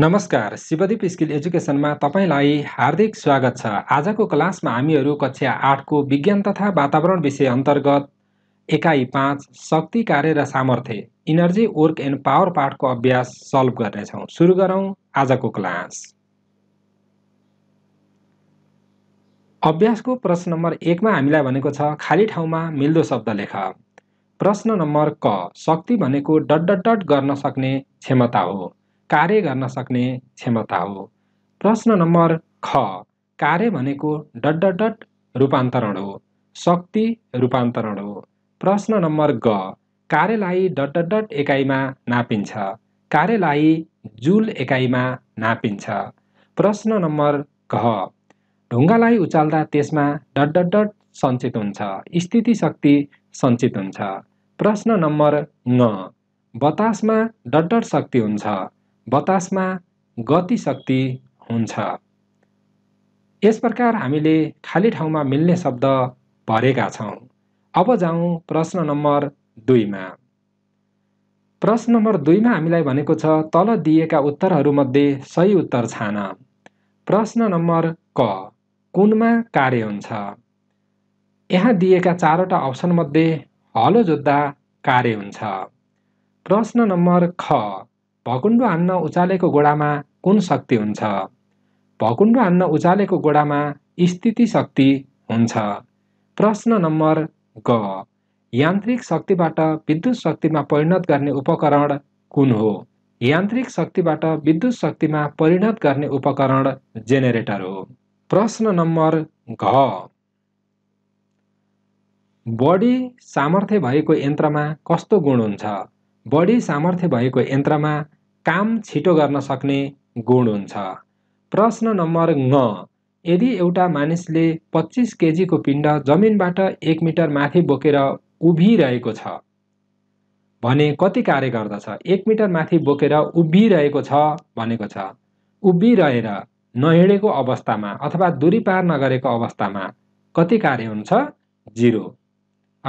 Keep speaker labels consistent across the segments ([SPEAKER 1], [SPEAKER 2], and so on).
[SPEAKER 1] नमस्कार शिवदीप स्किल एजुकेसनमा तपाईँलाई हार्दिक स्वागत छ आजको क्लासमा हामीहरू कक्षा आठको विज्ञान तथा वातावरण विषय अन्तर्गत एकाइ पाँच शक्ति कार्य र सामर्थ्य इनर्जी वर्क एन्ड पावर पार्टको अभ्यास सल्भ गर्नेछौँ सुरु गरौँ आजको क्लास अभ्यासको प्रश्न नम्बर एकमा हामीलाई भनेको छ खाली ठाउँमा मिल्दो शब्द लेख प्रश्न नम्बर क शक्ति भनेको डट डट डट गर्न सक्ने क्षमता हो कार्य गर्न सक्ने क्षमता हो प्रश्न नम्बर ख कार्य भनेको डट डट रूपान्तरण हो शक्ति रूपान्तरण हो प्रश्न नम्बर ग कार्यलाई डट डट एकाइमा नापिन्छ कार्यलाई जुल एकाइमा नापिन्छ प्रश्न नम्बर घ ढुङ्गालाई उचाल्दा त्यसमा डट डट डट सञ्चित हुन्छ स्थिति शक्ति सञ्चित हुन्छ प्रश्न नम्बर न बतासमा डट डट शक्ति हुन्छ बतासमा गतिशक्ति हुन्छ यस प्रकार हामीले खाली ठाउँमा मिल्ने शब्द भरेका छौँ अब जाउँ प्रश्न नम्बर दुईमा प्रश्न नम्बर दुईमा हामीलाई भनेको छ तल दिएका उत्तरहरूमध्ये सही उत्तर छान प्रश्न नम्बर क कुनमा कार्य हुन्छ यहाँ दिएका चारवटा अप्सनमध्ये हलो जोत्दा कार्य हुन्छ प्रश्न नम्बर ख भकुन्डो हान्न उचालेको गोडामा कुन शक्ति हुन्छ भकुन्डो हान्न उचालेको गोडामा स्थिति शक्ति हुन्छ प्रश्न नम्बर ग यान्त्रिक शक्तिबाट विद्युत शक्तिमा परिणत गर्ने उपकरण कुन हो यान्त्रिक शक्तिबाट विद्युत शक्तिमा परिणत गर्ने उपकरण जेनेरेटर हो प्रश्न नम्बर घ बढी सामर्थ्य भएको यन्त्रमा कस्तो गुण हुन्छ बढी सामर्थ्य भएको यन्त्रमा काम छिटो गर्न सक्ने गुण हुन्छ प्रश्न नम्बर न यदि एउटा मानिसले पच्चिस केजीको पिण्ड जमिनबाट एक मिटर माथि बोकेर उभिरहेको छ भने कति कार्य गर्दछ एक मिटर माथि बोकेर उभिरहेको छ भनेको छ उभिरहेर नहिँडेको अवस्थामा अथवा दुरी पार नगरेको अवस्थामा कति कार्य हुन्छ जिरो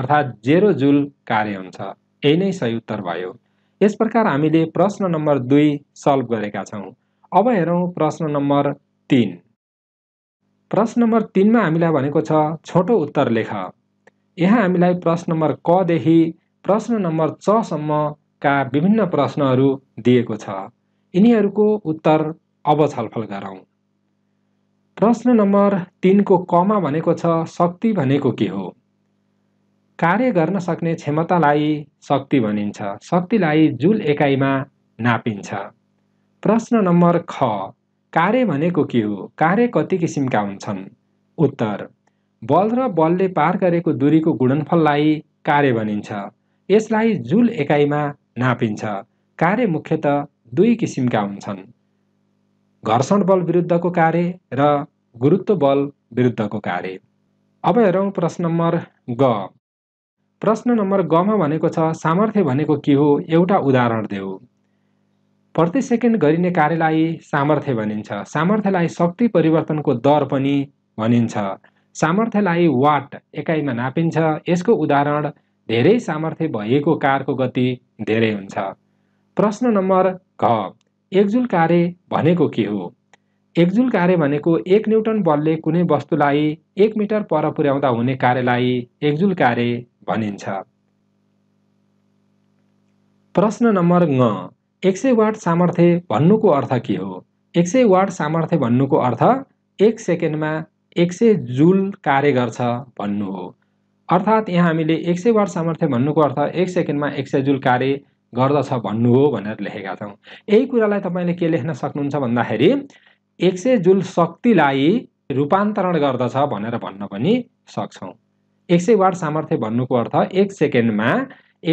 [SPEAKER 1] अर्थात् जेरो जुल कार्य हुन्छ यही नै सही उत्तर भयो यस प्रकार हामीले प्रश्न नम्बर दुई सल्भ गरेका छौँ अब हेरौँ प्रश्न नम्बर तिन प्रश्न नम्बर तिनमा हामीलाई भनेको छ छोटो उत्तर लेख यहाँ हामीलाई प्रश्न नम्बर कदेखि प्रश्न नम्बर चसम्मका विभिन्न प्रश्नहरू दिएको छ यिनीहरूको उत्तर अब छलफल गरौँ प्रश्न नम्बर तिनको कमा भनेको छ शक्ति भनेको के हो कार्य गर्न सक्ने क्षमतालाई शक्ति भनिन्छ शक्तिलाई जुल एकाइमा नापिन्छ प्रश्न नम्बर ख कार्य भनेको के हो कार्य कति किसिमका हुन्छन् उत्तर बल र बलले पार गरेको दूरीको गुणनफललाई कार्य भनिन्छ यसलाई जुल एकाइमा नापिन्छ कार्य मुख्यत दुई किसिमका हुन्छन् घर्षण बल विरुद्धको कार्य र गुरुत्व बल विरुद्धको कार्य अब हेरौँ प्रश्न नम्बर ग प्रश्न नम्बर गमा भनेको छ सामर्थ्य भनेको के हो एउटा उदाहरण देऊ प्रति सेकेन्ड गरिने कार्यलाई सामर्थ्य भनिन्छ सामर्थ्यलाई शक्ति परिवर्तनको दर पनि भनिन्छ सामर्थ्यलाई वाट एकाइमा नापिन्छ यसको उदाहरण धेरै सामर्थ्य भएको कारको गति धेरै हुन्छ प्रश्न नम्बर घ एकजुल कार्य भनेको के हो एकजुल कार्य भनेको एक न्युटन बलले कुनै वस्तुलाई एक मिटर पर पुर्याउँदा हुने कार्यलाई एकजुल कार्य भनिन्छ प्रश्न नम्बर ङ एक सय वाट सामर्थ्य भन्नुको अर्थ के हो एक सय वाट सामर्थ्य भन्नुको अर्थ एक सेकेन्डमा एक सय जुल कार्य गर्छ भन्नु हो अर्थात् यहाँ हामीले एक सय वाट सामर्थ्य भन्नुको अर्थ एक सेकेन्डमा एक सय जुल कार्य गर्दछ भन्नु हो भनेर लेखेका छौँ यही कुरालाई तपाईँले के लेख्न सक्नुहुन्छ भन्दाखेरि एक सय जुल शक्तिलाई रूपान्तरण गर्दछ भनेर भन्न पनि सक्छौँ एक सय वाट सामर्थ्य भन्नुको अर्थ एक सेकेन्डमा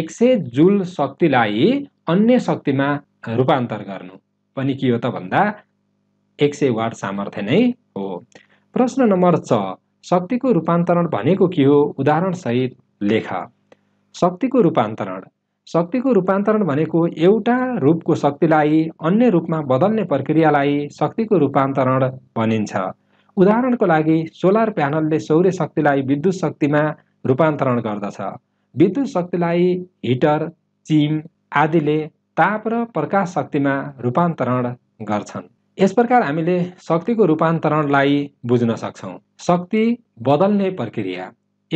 [SPEAKER 1] एक सय जुल शक्तिलाई अन्य शक्तिमा रूपान्तर गर्नु पनि के हो त भन्दा एक सय वाट सामर्थ्य नै हो प्रश्न नम्बर छ शक्तिको रूपान्तरण भनेको के हो उदाहरणसहित लेख शक्तिको रूपान्तरण शक्तिको रूपान्तरण भनेको एउटा रूपको शक्तिलाई अन्य रूपमा बदल्ने प्रक्रियालाई शक्तिको रूपान्तरण भनिन्छ उदाहरणको लागि सोलर प्यानलले सौर्य शक्तिलाई विद्युत शक्तिमा रूपान्तरण गर्दछ विद्युत शक्तिलाई हिटर चिम आदिले ताप र प्रकाश शक्तिमा रूपान्तरण गर्छन् यस प्रकार हामीले शक्तिको रूपान्तरणलाई बुझ्न सक्छौँ शक्ति बदल्ने प्रक्रिया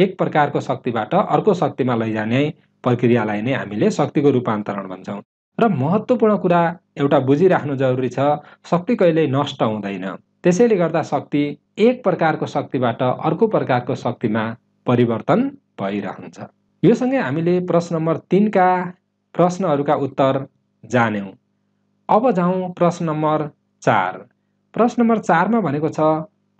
[SPEAKER 1] एक प्रकारको शक्तिबाट अर्को शक्तिमा लैजाने प्रक्रियालाई नै हामीले शक्तिको रूपान्तरण भन्छौँ र महत्त्वपूर्ण कुरा एउटा बुझिराख्नु जरुरी छ शक्ति कहिल्यै नष्ट हुँदैन त्यसैले गर्दा शक्ति एक प्रकारको शक्तिबाट अर्को प्रकारको शक्तिमा परिवर्तन भइरहन्छ योसँगै हामीले प्रश्न नम्बर तिनका प्रश्नहरूका उत्तर जान्यौँ अब जाउँ प्रश्न नम्बर चार प्रश्न नम्बर चारमा भनेको छ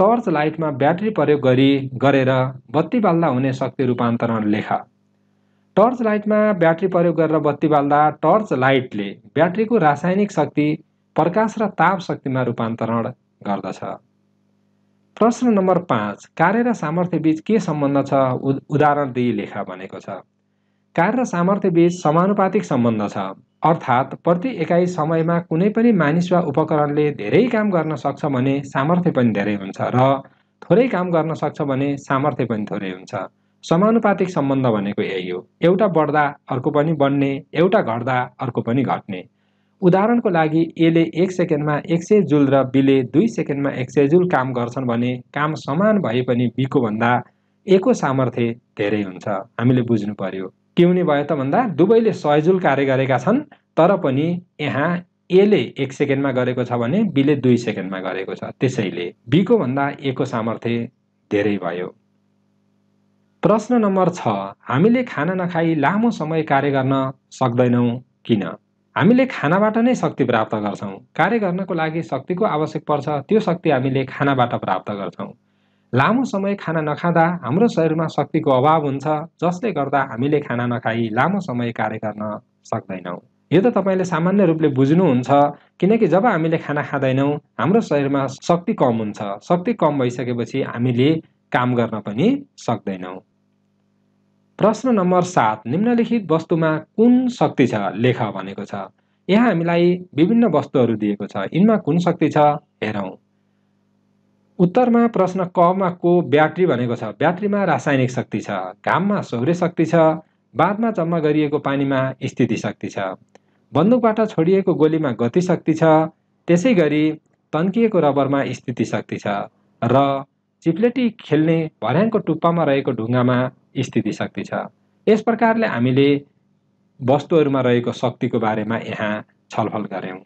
[SPEAKER 1] टर्च लाइटमा ब्याट्री प्रयोग गरी गरेर बत्ती बाल्दा हुने शक्ति रूपान्तरण लेख टर्च लाइटमा ब्याट्री प्रयोग गरेर बत्ती बाल्दा टर्च लाइटले ब्याट्रीको रासायनिक शक्ति प्रकाश र ताप शक्तिमा रूपान्तरण गर्दछ प्रश्न नम्बर पाँच कार्य र सामर्थ्यबीच के सम्बन्ध छ उदाहरण दिई लेख भनेको छ कार्य र सामर्थ्यबीच समानुपातिक सम्बन्ध छ अर्थात् प्रति एकाइ समयमा कुनै पनि मानिस वा उपकरणले धेरै काम गर्न सक्छ भने सामर्थ्य पनि धेरै हुन्छ र थोरै काम गर्न सक्छ भने सामर्थ्य पनि थोरै हुन्छ समानुपातिक सम्बन्ध भनेको यही हो एउटा बढ्दा अर्को पनि बढ्ने एउटा घट्दा अर्को पनि घट्ने उदाहरणको लागि एले एक सेकेन्डमा एक सय जुल र बीले दुई सेकेन्डमा एक सय जुल काम गर्छन् भने काम समान भए पनि बीको भन्दा एको सामर्थ्य धेरै हुन्छ हामीले बुझ्नु पर्यो के हुने भयो त भन्दा दुवैले सय जुल कार्य गरेका छन् तर पनि यहाँ एले एक सेकेन्डमा गरेको छ भने बीले दुई सेकेन्डमा गरेको छ त्यसैले बीको भन्दा एको सामर्थ्य धेरै भयो प्रश्न नम्बर छ हामीले खाना नखाई लामो समय कार्य गर्न सक्दैनौँ किन हामीले खानाबाट नै शक्ति प्राप्त गर्छौँ कार्य गर्नको लागि शक्तिको आवश्यक पर्छ त्यो शक्ति हामीले खानाबाट प्राप्त गर्छौँ लामो समय खाना नखाँदा हाम्रो शरीरमा शक्तिको अभाव हुन्छ जसले गर्दा हामीले खाना नखाई लामो समय कार्य गर्न सक्दैनौँ यो त तपाईँले सामान्य रूपले बुझ्नुहुन्छ किनकि जब हामीले खाना खाँदैनौँ हाम्रो शरीरमा शक्ति कम हुन्छ शक्ति कम भइसकेपछि हामीले काम गर्न पनि सक्दैनौँ प्रश्न नम्बर सात निम्नलिखित वस्तुमा कुन शक्ति छ लेख भनेको छ यहाँ हामीलाई विभिन्न वस्तुहरू दिएको छ यिनमा कुन शक्ति छ हेरौँ उत्तरमा प्रश्न कमा को ब्याट्री भनेको छ ब्याट्रीमा रासायनिक शक्ति छ घाममा सौर्य शक्ति छ बादमा जम्मा गरिएको पानीमा स्थिति शक्ति छ बन्दुकबाट छोडिएको गोलीमा गति शक्ति छ त्यसै गरी तन्किएको रबरमा स्थिति शक्ति छ र चिप्लेटी खेल्ने भर्याङको टुप्पामा रहेको ढुङ्गामा स्थिति शक्ति छ यस प्रकारले हामीले वस्तुहरूमा रहेको शक्तिको बारेमा यहाँ छलफल गऱ्यौँ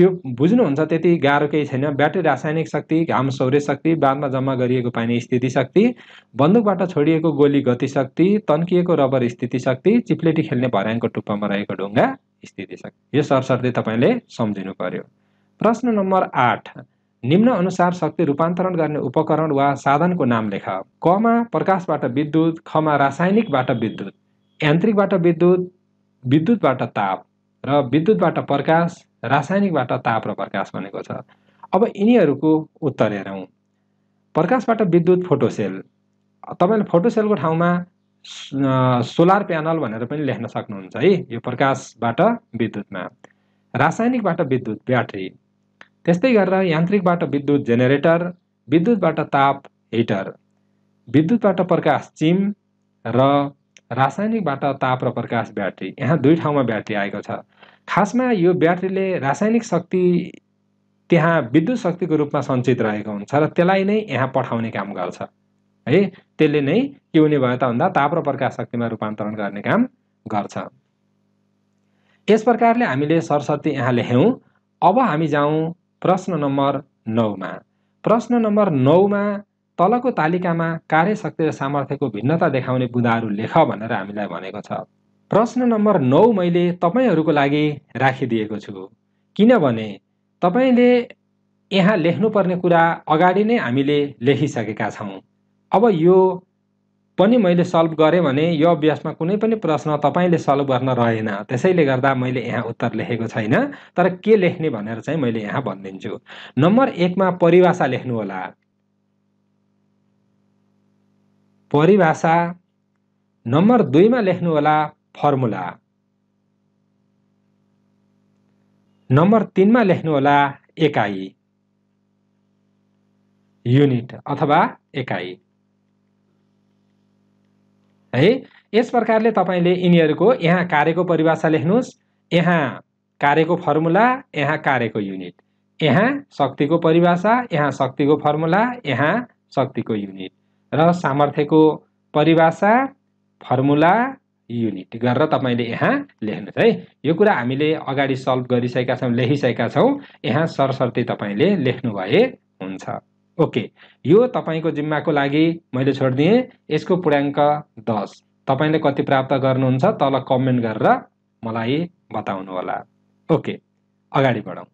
[SPEAKER 1] यो बुझ्नुहुन्छ त्यति गाह्रो केही छैन ब्याट्री रासायनिक शक्ति घाम सौर्य शक्ति बादमा जम्मा गरिएको पानी स्थिति शक्ति बन्दुकबाट छोडिएको गोली गति शक्ति तन्किएको रबर स्थिति शक्ति चिप्लेटी खेल्ने भर्याङको टुप्पामा रहेको ढुङ्गा स्थिति शक्ति यो सरसर्ती तपाईँले सम्झिनु पर्यो प्रश्न नम्बर आठ निम्न अनुसार शक्ति रूपान्तरण गर्ने उपकरण वा साधनको नाम लेख कमा प्रकाशबाट विद्युत खमा रासायनिकबाट विद्युत यान्त्रिकबाट विद्युत विद्युतबाट ताप र विद्युतबाट प्रकाश रासायनिकबाट ताप र प्रकाश भनेको छ अब यिनीहरूको उत्तर हेरौँ प्रकाशबाट विद्युत फोटोसेल तपाईँले फोटोसेलको ठाउँमा सोलर प्यानल भनेर पनि लेख्न सक्नुहुन्छ है यो प्रकाशबाट विद्युतमा रासायनिकबाट विद्युत ब्याट्री त्यस्तै गरेर यान्त्रिकबाट विद्युत जेनेरेटर विद्युतबाट ताप हिटर विद्युतबाट प्रकाश चिम र रासायनिकबाट ताप र प्रकाश ब्याट्री यहाँ दुई ठाउँमा ब्याट्री आएको छ खासमा यो ब्याट्रीले रासायनिक शक्ति त्यहाँ विद्युत शक्तिको रूपमा सञ्चित रहेको हुन्छ र त्यसलाई नै यहाँ पठाउने काम गर्छ है त्यसले नै के हुने भयो त भन्दा ताप र प्रकाश शक्तिमा रूपान्तरण गर्ने काम गर्छ यस प्रकारले हामीले सरस्वती यहाँ लेख्यौँ अब हामी जाउँ प्रश्न नम्बर नौमा प्रश्न नम्बर नौमा तलको तालिकामा कार्यशक्ति र सामर्थ्यको भिन्नता देखाउने बुँदाहरू लेख भनेर हामीलाई भनेको छ प्रश्न नम्बर नौ मैले तपाईँहरूको लागि राखिदिएको छु किनभने तपाईँले यहाँ लेख्नुपर्ने कुरा अगाडि नै हामीले लेखिसकेका छौँ अब यो पनि मैले सल्भ गरेँ भने यो अभ्यासमा कुनै पनि प्रश्न तपाईँले सल्भ गर्न रहेन त्यसैले गर्दा मैले यहाँ उत्तर लेखेको छैन तर के लेख्ने भनेर चाहिँ मैले यहाँ भनिदिन्छु नम्बर एकमा परिभाषा लेख्नु होला परिभाषा नम्बर दुईमा होला फर्मुला नम्बर तिनमा होला एकाइ युनिट अथवा एकाइ है यस प्रकारले तपाईँले यिनीहरूको यहाँ कार्यको परिभाषा लेख्नुहोस् यहाँ कार्यको फर्मुला यहाँ कार्यको युनिट यहाँ शक्तिको परिभाषा यहाँ शक्तिको फर्मुला यहाँ शक्तिको युनिट र सामर्थ्यको परिभाषा फर्मुला युनिट गरेर तपाईँले यहाँ लेख्नुहोस् है यो कुरा हामीले अगाडि सल्भ गरिसकेका छौँ लेखिसकेका छौँ यहाँ सरसर्ती तपाईँले लेख्नु भए हुन्छ ओके यो तपाईँको जिम्माको लागि मैले छोडिदिएँ यसको पूर्णाङ्क दस तपाईँले कति प्राप्त गर्नुहुन्छ तल कमेन्ट गरेर मलाई बताउनु होला ओके अगाडि बढौँ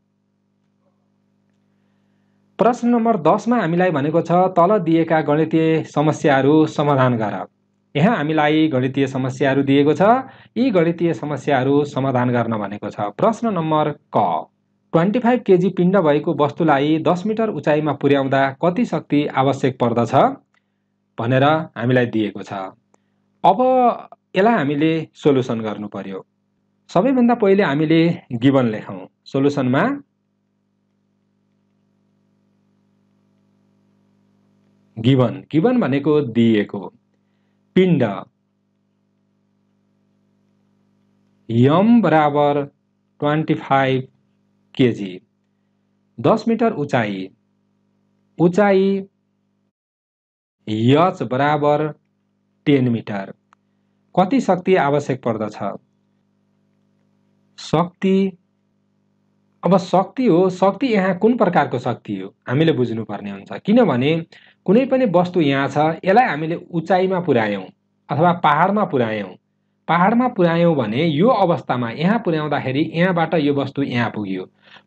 [SPEAKER 1] प्रश्न नम्बर दसमा हामीलाई भनेको छ तल दिएका गणितीय समस्याहरू समाधान गर यहाँ हामीलाई गणितीय समस्याहरू दिएको छ यी गणितीय समस्याहरू समाधान गर्न भनेको छ प्रश्न नम्बर क ट्वेन्टी फाइभ केजी पिण्ड भएको वस्तुलाई दस मिटर उचाइमा पुर्याउँदा कति शक्ति आवश्यक पर्दछ भनेर हामीलाई दिएको छ अब यसलाई हामीले सोलुसन गर्नु पर्यो सबैभन्दा पहिले हामीले गिबन लेखौँ सोल्युसनमा गिबन गिबन भनेको दिएको पिण्ड यम बराबर ट्वेन्टी फाइभ केजी दस मिटर उचाइ उचाइ यच बराबर टेन मिटर कति शक्ति आवश्यक पर्दछ शक्ति अब शक्ति हो शक्ति यहाँ कुन प्रकारको शक्ति हो हामीले बुझ्नुपर्ने हुन्छ किनभने कुनै पनि वस्तु यहाँ छ यसलाई हामीले उचाइमा पुर्यायौँ अथवा पहाडमा पुर्यायौँ पाहाडमा पुर्यायौँ भने यो अवस्थामा यहाँ पुर्याउँदाखेरि यहाँबाट यो वस्तु यहाँ पुग्यो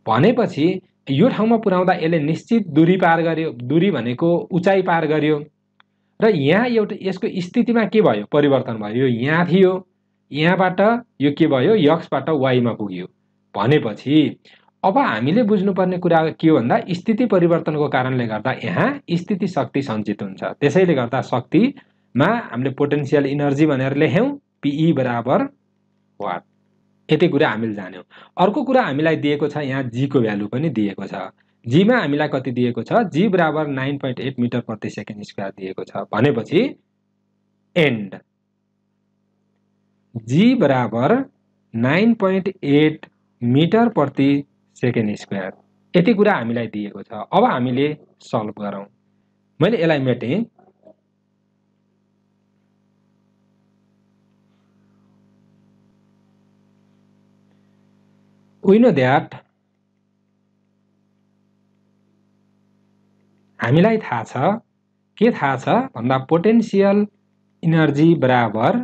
[SPEAKER 1] भनेपछि यो ठाउँमा पुर्याउँदा यसले निश्चित दूरी पार गर्यो दूरी भनेको उचाइ पार गर्यो र यहाँ एउटा यसको स्थितिमा के भयो परिवर्तन भयो यहाँ थियो यहाँबाट यो के भयो यक्सबाट वाइमा पुग्यो भनेपछि अब हामीले बुझ्नुपर्ने कुरा के हो भन्दा स्थिति परिवर्तनको कारणले गर्दा यहाँ स्थिति शक्ति सञ्चित हुन्छ त्यसैले गर्दा शक्तिमा हामीले पोटेन्सियल इनर्जी भनेर लेख्यौँ पिई बराबर वाट यति कुरा हामीले जान्यौँ अर्को कुरा हामीलाई दिएको छ यहाँ जीको भ्यालु पनि दिएको छ जीमा हामीलाई कति दिएको छ जी बराबर नाइन पोइन्ट एट मिटर प्रति सेकेन्ड स्क्वायर दिएको छ भनेपछि एन्ड जी बराबर नाइन पोइन्ट एट मिटर प्रति सेकेन्ड स्क्वायर यति कुरा हामीलाई दिएको छ अब हामीले सल्भ गरौँ मैले यसलाई मेटेँ वी नो द्याट हामीलाई थाहा छ के थाहा छ भन्दा पोटेन्सियल इनर्जी बराबर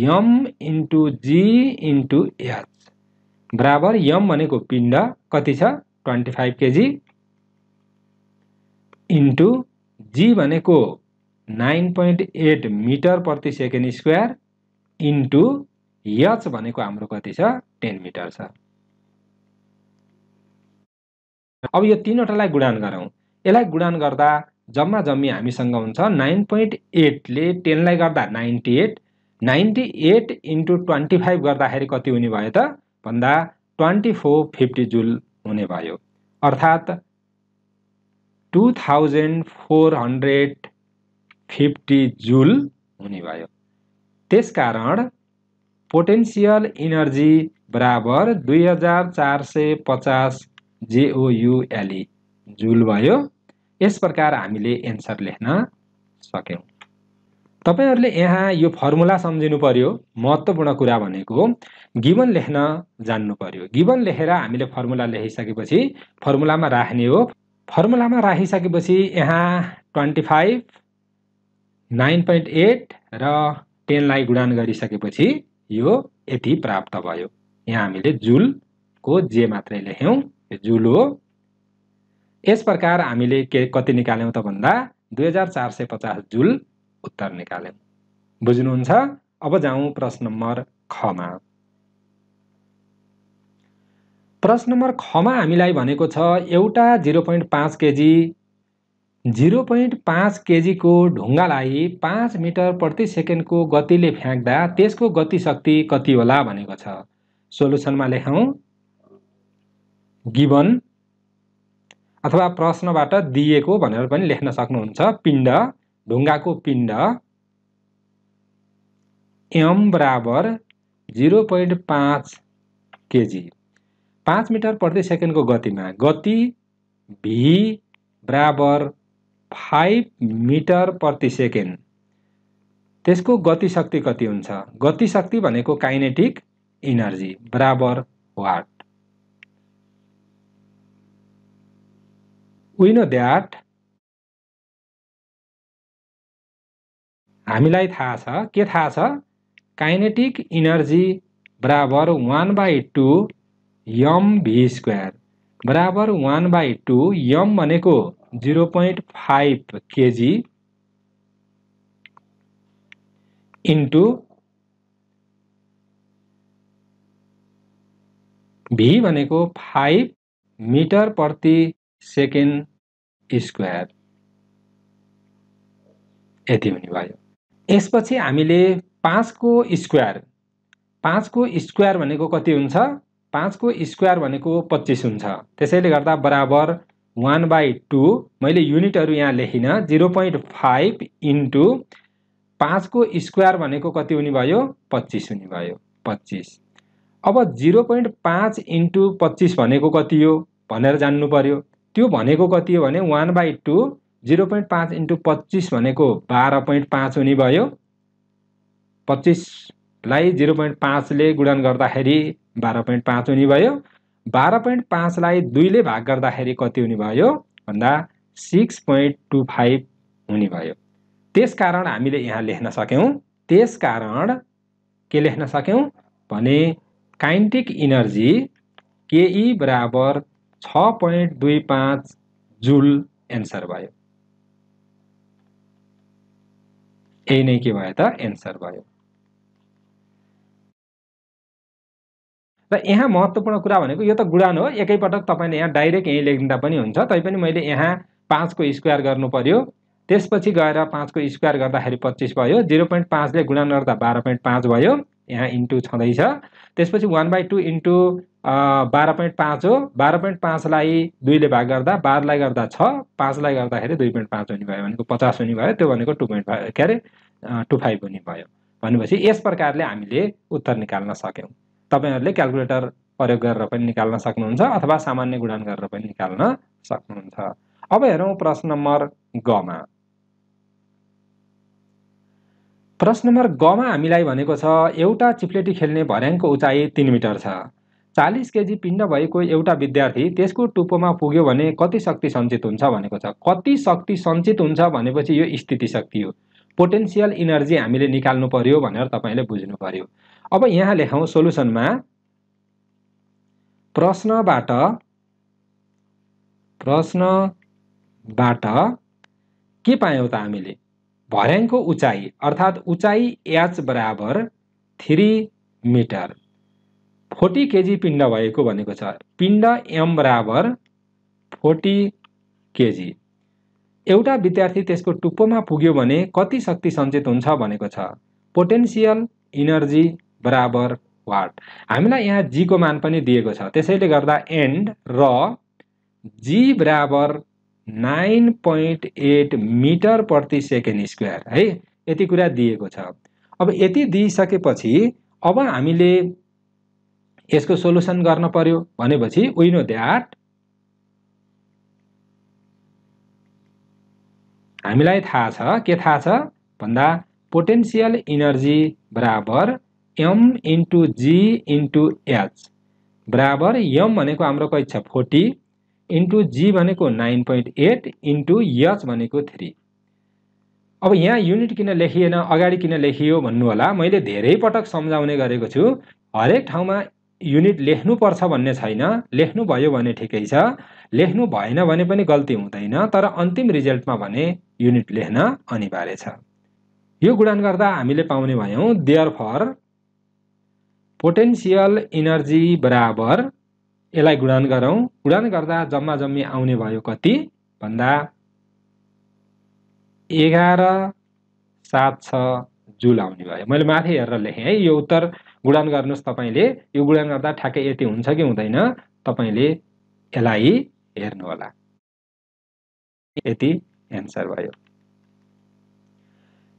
[SPEAKER 1] यम इन्टु जी इन्टु एच बराबर यम भनेको पिण्ड कति छ ट्वेन्टी फाइभ केजी इन्टु जी भनेको नाइन पोइन्ट एट मिटर प्रति सेकेन्ड स्क्वायर इन्टु एच भनेको हाम्रो कति छ टेन मिटर छ अब यो तिनवटालाई गुणान गरौँ यसलाई गुणान गर्दा जम्मा जम्मी हामीसँग हुन्छ नाइन पोइन्ट एटले टेनलाई गर्दा ninety eight ninety eight into twenty five गर्दाखेरि कति हुने भयो त भन्दा ट्वेन्टी फोर फिफ्टी जुल हुने भयो अर्थात् two thousand four hundred fifty joule हुने भयो त्यसकारण पोटेन्सियल इनर्जी बराबर दुई हजार चार सय पचास जेओयुएलई e. जुल भयो यस प्रकार हामीले एन्सर लेख्न सक्यौँ तपाईँहरूले यहाँ यो फर्मुला सम्झिनु पर्यो महत्त्वपूर्ण कुरा भनेको गिबन लेख्न जान्नु पर्यो गिबन लेखेर हामीले फर्मुला लेखिसकेपछि फर्मुलामा राख्ने हो फर्मुलामा राखिसकेपछि यहाँ twenty five nine point eight र टेनलाई गुणान गरिसकेपछि यो यति प्राप्त भयो यहाँ हामीले जुलको जे मात्रै लेख्यौँ जुल हो यस प्रकार हामीले के कति निकाल्यौँ त भन्दा दुई हजार चार सय पचास जुल उत्तर निकाल्यौँ बुझ्नुहुन्छ अब जाउँ प्रश्न नम्बर खमा प्रश्न नम्बर खमा हामीलाई भनेको छ एउटा जिरो पोइन्ट पाँच केजी जिरो पोइन्ट पाँच केजीको ढुङ्गालाई पाँच मिटर प्रति सेकेन्डको गतिले फ्याँक्दा त्यसको गतिशक्ति कति होला भनेको छ सोलुसनमा लेखौँ गिभन अथवा प्रश्नबाट दिएको भनेर पनि लेख्न सक्नुहुन्छ पिण्ड ढुङ्गाको पिण्ड एम बराबर जिरो पोइन्ट पाँच केजी पाँच मिटर प्रति सेकेन्डको गतिमा गति भी बराबर फाइभ मिटर प्रति सेकेन्ड त्यसको गतिशक्ति कति हुन्छ गतिशक्ति भनेको काइनेटिक इनर्जी बराबर वाट वी नो द्याट हामीलाई थाहा छ के थाहा छ काइनेटिक इनर्जी बराबर one by two M V square बराबर वान बाई टू यम भनेको zero point five KG into V भनेको फाइभ मिटर प्रति सेकेन्ड स्क्वायर यति हुने भयो यसपछि हामीले पाँचको स्क्वायर पाँचको स्क्वायर भनेको कति हुन्छ पाँचको स्क्वायर भनेको पच्चिस हुन्छ त्यसैले गर्दा बराबर वान बाई टू मैले युनिटहरू यहाँ लेखिनँ जिरो पोइन्ट फाइभ इन्टु पाँचको स्क्वायर भनेको कति हुने भयो पच्चिस हुने भयो पच्चिस अब जिरो पोइन्ट पाँच इन्टु पच्चिस भनेको कति हो भनेर जान्नु पर्यो त्यो भनेको कति हो भने one by two zero point पाँच इन्टु पच्चिस भनेको बाह्र पोइन्ट पाँच हुने भयो पच्चिसलाई जिरो पोइन्ट पाँचले गुणन गर्दाखेरि बाह्र पोइन्ट पाँच हुने भयो बाह्र पोइन्ट पाँचलाई दुईले भाग गर्दाखेरि कति हुने भयो भन्दा सिक्स पोइन्ट टू फाइभ हुने भयो त्यस कारण हामीले यहाँ लेख्न सक्यौँ त्यस कारण के लेख्न सक्यौँ भने काइन्टिक इनर्जी केई बराबर छ पोइन्ट दुई पाँच जुल एन्सर भयो यही नै के भयो त एन्सर भयो र यहाँ महत्त्वपूर्ण कुरा भनेको यो त गुडान हो एकैपटक तपाईँले यहाँ डाइरेक्ट यहीँ लेख्दा पनि हुन्छ तैपनि मैले यहाँ पाँचको स्क्वायर गर्नु पर्यो त्यसपछि गएर पाँचको स्क्वायर गर्दाखेरि पच्चिस भयो जिरो पोइन्ट पाँचले गुणान गर्दा बाह्र पोइन्ट पाँच भयो यहाँ इन्टु छँदैछ त्यसपछि वान बाई टू इन्टु बाह्र पोइन्ट पाँच हो बाह्र पोइन्ट पाँचलाई दुईले भाग गर्दा बाह्रलाई गर्दा छ पाँचलाई गर्दाखेरि दुई पोइन्ट पाँच हुने भयो भनेको पचास हुने भयो त्यो भनेको टु पोइन्ट फाइभ के अरे टु फाइभ हुने भयो भनेपछि यस प्रकारले हामीले उत्तर निकाल्न सक्यौँ तपाईँहरूले क्यालकुलेटर प्रयोग गरेर पनि निकाल्न सक्नुहुन्छ अथवा सामान्य गुणन गरेर पनि निकाल्न सक्नुहुन्छ अब हेरौँ प्रश्न नम्बर गमा प्रश्न नम्बर गमा हामीलाई भनेको छ एउटा चिप्लेटी खेल्ने भर्याङको उचाइ तिन मिटर छ चालिस केजी पिण्ड भएको एउटा विद्यार्थी त्यसको टुप्पोमा पुग्यो भने कति शक्ति सञ्चित हुन्छ भनेको छ कति शक्ति सञ्चित हुन्छ भनेपछि यो स्थिति शक्ति हो पोटेन्सियल इनर्जी हामीले निकाल्नु पर्यो भनेर तपाईँले बुझ्नु पर्यो अब यहाँ लेखौँ सोलुसनमा प्रश्नबाट प्रश्नबाट के पायौँ त हामीले भर्याङको उचाइ अर्थात् उचाइ एच बराबर थ्री मिटर फोर्टी केजी पिण्ड भएको भनेको छ पिण्ड एम बराबर फोर्टी केजी एउटा विद्यार्थी त्यसको टुप्पोमा पुग्यो भने कति शक्ति सञ्चित हुन्छ भनेको छ पोटेन्सियल इनर्जी बराबर वाट हामीलाई यहाँ जीको मान पनि दिएको छ त्यसैले गर्दा एन्ड र जी बराबर नाइन पोइन्ट एट मिटर प्रति सेकेन्ड स्क्वायर है यति कुरा दिएको छ अब यति दिइसकेपछि अब हामीले यसको सोल्युसन गर्न पर्यो भनेपछि वी नो द्याट हामीलाई थाहा छ के थाहा छ भन्दा पोटेन्सियल इनर्जी बराबर M into G into H बराबर एम भनेको हाम्रो कति छ फोर्टी इन्टु जी भनेको nine point eight into H भनेको थ्री अब यहाँ युनिट किन लेखिएन अगाडि किन लेखियो भन्नु होला मैले धेरै पटक सम्झाउने गरेको छु हरेक ठाउँमा युनिट लेख्नुपर्छ भन्ने छैन लेख्नु भयो भने ठिकै छ लेख्नु भएन भने पनि गल्ती हुँदैन तर अन्तिम रिजल्टमा भने युनिट लेख्न अनिवार्य छ यो गुणन गर्दा हामीले पाउने भयौँ देयर फर पोटेन्सियल इनर्जी बराबर यसलाई गुणन गरौँ गुणन गर्दा जम्मा जम्मी आउने भयो कति भन्दा एघार सात छ जुल आउने भयो मैले माथि हेरेर लेखेँ है यो उत्तर गुडान गर्नुहोस् तपाईँले यो गुडान गर्दा ठ्याक्कै यति हुन्छ कि हुँदैन तपाईँले यसलाई हेर्नुहोला यति एन्सर भयो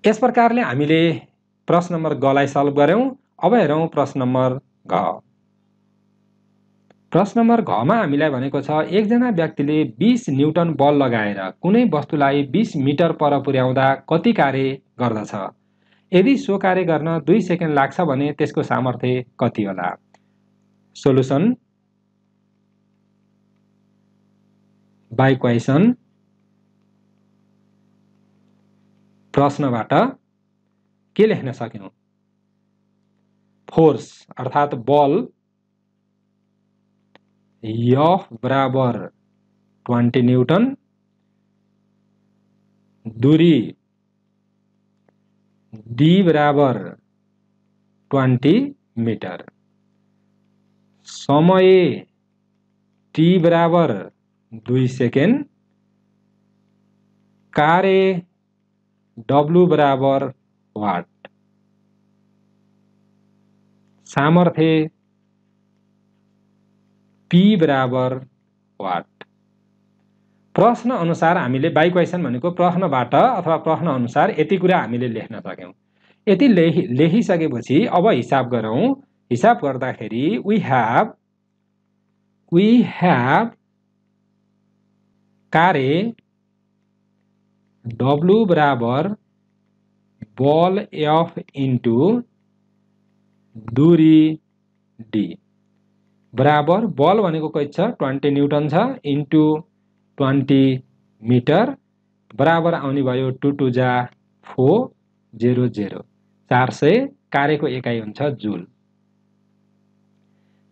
[SPEAKER 1] यस प्रकारले हामीले प्रश्न नम्बर गलाई सल्भ गऱ्यौँ अब हेरौँ प्रश्न नम्बर घ प्रश्न नम्बर घमा हामीलाई भनेको छ एकजना व्यक्तिले बिस न्युटन बल लगाएर कुनै वस्तुलाई बिस मिटर पर पुर्याउँदा कति कार्य गर्दछ यदि सो कार्य गर्न दुई सेकेन्ड लाग्छ भने त्यसको सामर्थ्य कति होला सोलुसन बाई क्वेसन प्रश्नबाट के लेख्न सक्यौँ फोर्स अर्थात् बल यफ बराबर ट्वेन्टी न्युटन दूरी डी बराबर ट्वेंटी मीटर समय टी बराबर दुई सेकेंड कार्य डब्लू बराबर वाट सामर्थ्य पी बराबर वाट प्रश्न अनुसार हामीले बाई क्वेसन भनेको प्रश्नबाट अथवा प्रश्न अनुसार यति कुरा हामीले लेख्न सक्यौँ यति लेखि लेखिसकेपछि अब हिसाब गरौँ हिसाब गर्दाखेरि वी ह्याभ वी ह्याभ कारे डब्लु बराबर बल एफ इन्टु दुरी डी बराबर बल भनेको कति छ ट्वेन्टी न्युटन छ इन्टु ट्वेन्टी मिटर बराबर आउने भयो टु टु जा फोर जेरो जेरो चार सय कार्यको एकाइ हुन्छ जुल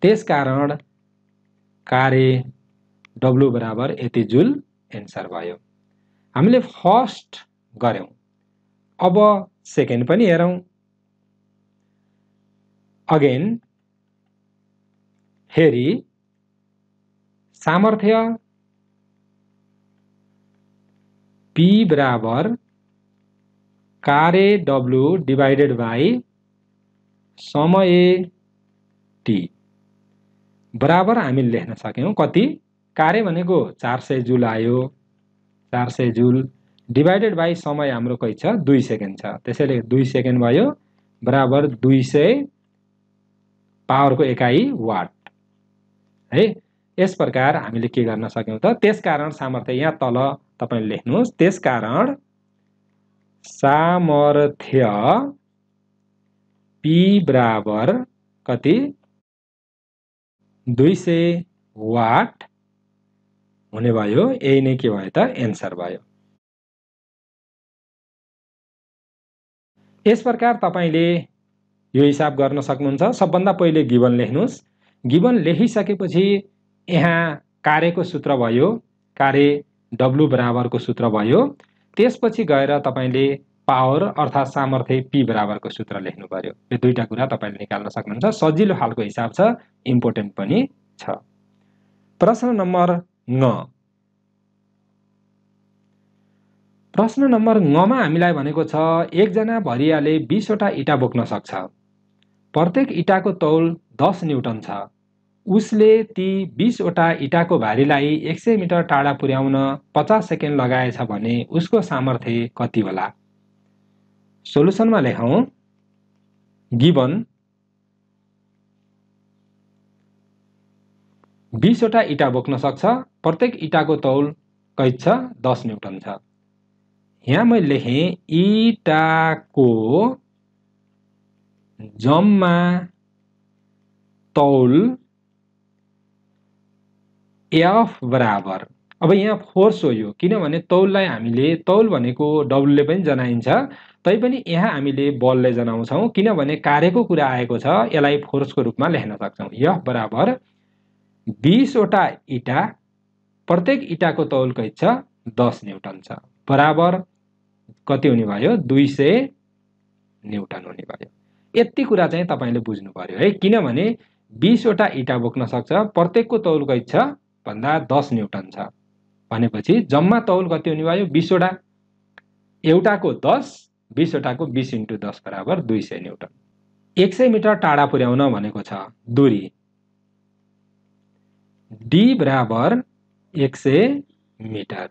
[SPEAKER 1] त्यसकारण कार्य डब्लु बराबर यति जुल एन्सर भयो हामीले फर्स्ट गऱ्यौँ अब सेकेन्ड पनि हेरौँ अगेन हेरी सामर्थ्य पी बराबर कार्य डब्लु डिभाइडेड बाई समय टी बराबर हामी लेख्न सक्यौँ कति कार्य भनेको चार सय जुल आयो चार सय जुल डिभाइडेड बाई समय हाम्रो कै छ दुई सेकेन्ड छ त्यसैले दुई सेकेन्ड भयो बराबर दुई सय पावरको एकाइ वाट है यस प्रकार हामीले के गर्न सक्यौँ त त्यस कारण सामर्थ्य यहाँ तल तपाईँले लेख्नुहोस् कारण सामर्थ्य पी बराबर कति दुई सय वाट हुने भयो यही नै के भयो त एन्सर भयो यस प्रकार तपाईँले यो हिसाब गर्न सक्नुहुन्छ सबभन्दा पहिले गिबन लेख्नुहोस् गिबन लेखिसकेपछि यहाँ कार्यको सूत्र भयो कार्य W बराबरको सूत्र भयो त्यसपछि गएर तपाईँले पावर अर्थात् सामर्थ्य पी बराबरको सूत्र लेख्नु पऱ्यो यो दुईवटा कुरा तपाईँले निकाल्न सक्नुहुन्छ सजिलो खालको हिसाब छ इम्पोर्टेन्ट पनि छ प्रश्न नम्बर न प्रश्न नम्बर नमा हामीलाई भनेको छ एकजना भरियाले बिसवटा इँटा बोक्न सक्छ प्रत्येक इँटाको तौल दस न्युटन छ उसले ती बिसवटा इँटाको भारीलाई एक सय मिटर टाढा पुर्याउन पचास सेकेन्ड लगाएछ भने उसको सामर्थ्य कति होला सोलुसनमा लेखौँ गिबन बिसवटा इँटा बोक्न सक्छ प्रत्येक इँटाको तौल कैद छ दस न्युटन छ यहाँ मैले लेखेँ इँटाको जम्मा तौल एफ बराबर अब यहाँ फोर्स हो यो किनभने तौललाई हामीले तौल भनेको डब्लुले पनि जनाइन्छ तैपनि यहाँ हामीले बलले जनाउँछौँ किनभने कार्यको कुरा आएको छ यसलाई फोर्सको रूपमा लेख्न सक्छौँ यफ बराबर बिसवटा इँटा प्रत्येक इँटाको तौल कैद छ दस न्युटन छ बराबर कति हुने भयो दुई सय न्युटन हुने भयो यति कुरा चाहिँ तपाईँले बुझ्नु पऱ्यो है किनभने बिसवटा इँटा बोक्न सक्छ प्रत्येकको तौल कैद छ भन्दा दस न्युटन छ भनेपछि जम्मा तौल कति हुने भयो बिसवटा एउटाको दस बिसवटाको बिस इन्टु दस बराबर दुई सय न्युटन एक सय मिटर टाढा पुर्याउन भनेको छ दुरी डी बराबर एक सय मिटर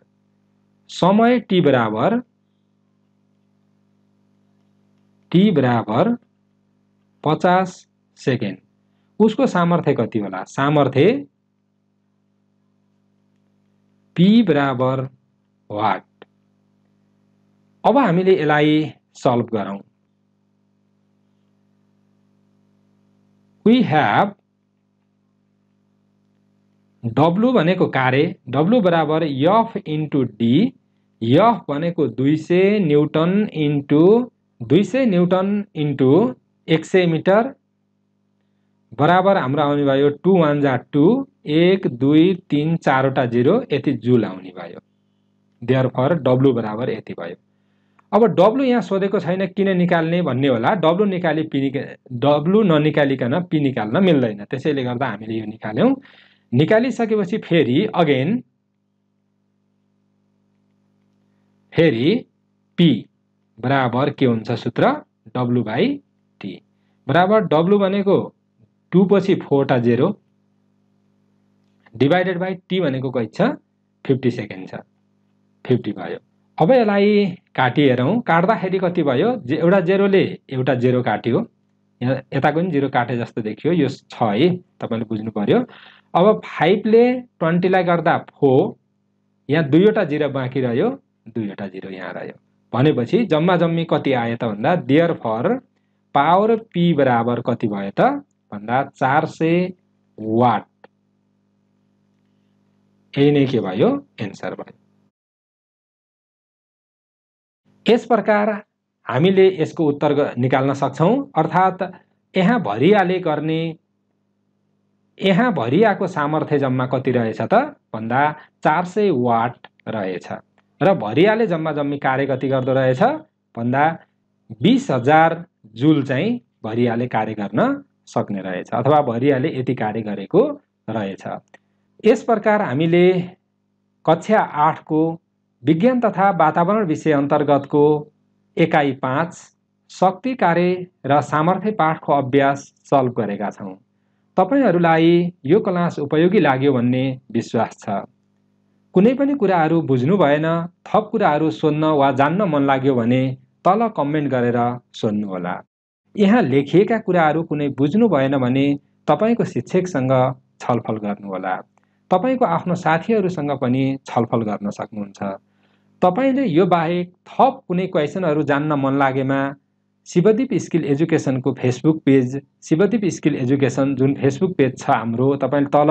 [SPEAKER 1] समय टी बराबर टी बराबर पचास सेकेन्ड उसको सामर्थ्य कति होला सामर्थ्य पी बराबर वाट अब हामीले यसलाई सल्भ गरौँ वी ह्याभ डब्लु भनेको कार्य डब्लु बराबर यफ इन्टु डी यफ भनेको दुई सय न्युटन इन्टु दुई सय न्युटन इन्टु एक सय मिटर बराबर हाम्रो आउने भयो टु वान जा टू एक दुई तिन चारवटा जिरो यति जुल आउने भयो देयर फर डब्लु बराबर यति भयो अब डब्लु यहाँ सोधेको छैन किन निकाल्ने भन्ने होला डब्लु निकाली पी निका डब्लु ननिकालिकन पी निकाल्न मिल्दैन त्यसैले गर्दा हामीले यो निकाल्यौँ निकालिसकेपछि फेरि अगेन फेरि पी बराबर के हुन्छ सूत्र डब्लु बाई टी बराबर डब्लु भनेको टु पछि फोरवटा जेरो डिभाइडेड बाई टी भनेको कति छ फिफ्टी सेकेन्ड छ फिफ्टी भयो अब यसलाई काटी काट्दाखेरि कति भयो जे एउटा जेरोले एउटा जेरो काट्यो यताको पनि जेरो काटे जस्तो देखियो यो छ है तपाईँले बुझ्नु पऱ्यो अब फाइभले ट्वेन्टीलाई गर्दा फोर यहाँ दुईवटा जिरो बाँकी रह्यो दुईवटा जिरो यहाँ रह्यो भनेपछि जम्मा जम्मी कति आयो त भन्दा देयर फर पावर पी बराबर कति भयो त भन्दा चार सय वाट यही नै के भयो एन्सर भयो यस प्रकार हामीले यसको उत्तर निकाल्न सक्छौँ अर्थात् यहाँ भरियाले गर्ने यहाँ भरियाको सामर्थ्य जम्मा कति रहेछ त भन्दा चार सय वाट रहेछ र भरियाले जम्मा जम्मी कार्य कति गर्दो रहेछ भन्दा बिस हजार जुल चाहिँ भरियाले कार्य गर्न सक्ने रहेछ अथवा भरियाले यति कार्य गरेको रहेछ यस प्रकार हामीले कक्षा आठको विज्ञान तथा वातावरण विषय अन्तर्गतको एकाइ पाँच शक्ति कार्य र सामर्थ्य पाठको अभ्यास सल्भ गरेका छौँ तपाईँहरूलाई यो क्लास उपयोगी लाग्यो भन्ने विश्वास छ कुनै पनि कुराहरू बुझ्नु भएन थप कुराहरू सोध्न वा जान्न मन लाग्यो भने तल कमेन्ट गरेर सोध्नुहोला यहाँ लेखिएका कुराहरू कुनै बुझ्नु भएन भने तपाईँको शिक्षकसँग छलफल गर्नुहोला तपाईँको आफ्नो साथीहरूसँग पनि छलफल गर्न सक्नुहुन्छ तपाईँले यो बाहेक थप कुनै क्वेसनहरू जान्न मन लागेमा शिवदीप स्किल एजुकेसनको Facebook page Shivdeep skill education जुन फेसबुक पेज छ हाम्रो तपाईँले तल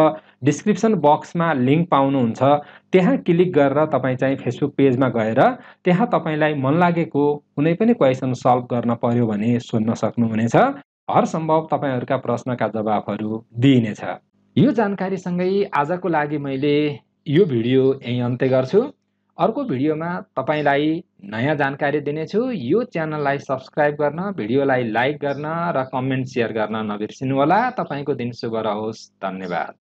[SPEAKER 1] डिस्क्रिप्सन बक्समा लिङ्क पाउनुहुन्छ त्यहाँ क्लिक गरेर तपाईँ चाहिँ फेसबुक पेजमा गएर त्यहाँ तपाईँलाई मन लागेको कुनै पनि क्वेसन सल्भ गर्न पर्यो भने सोध्न सक्नुहुनेछ हर सम्भव तपाईँहरूका प्रश्नका जवाफहरू दिइनेछ यो जानकारीसँगै आजको लागि मैले यो भिडियो यहीँ अन्त्य गर्छु अर्को भिडियोमा तपाईँलाई नयाँ जानकारी दिनेछु यो च्यानललाई सब्सक्राइब गर्न भिडियोलाई लाइक गर्न र कमेन्ट सेयर गर्न नबिर्सिनुहोला तपाईँको दिन शुभ रहोस् धन्यवाद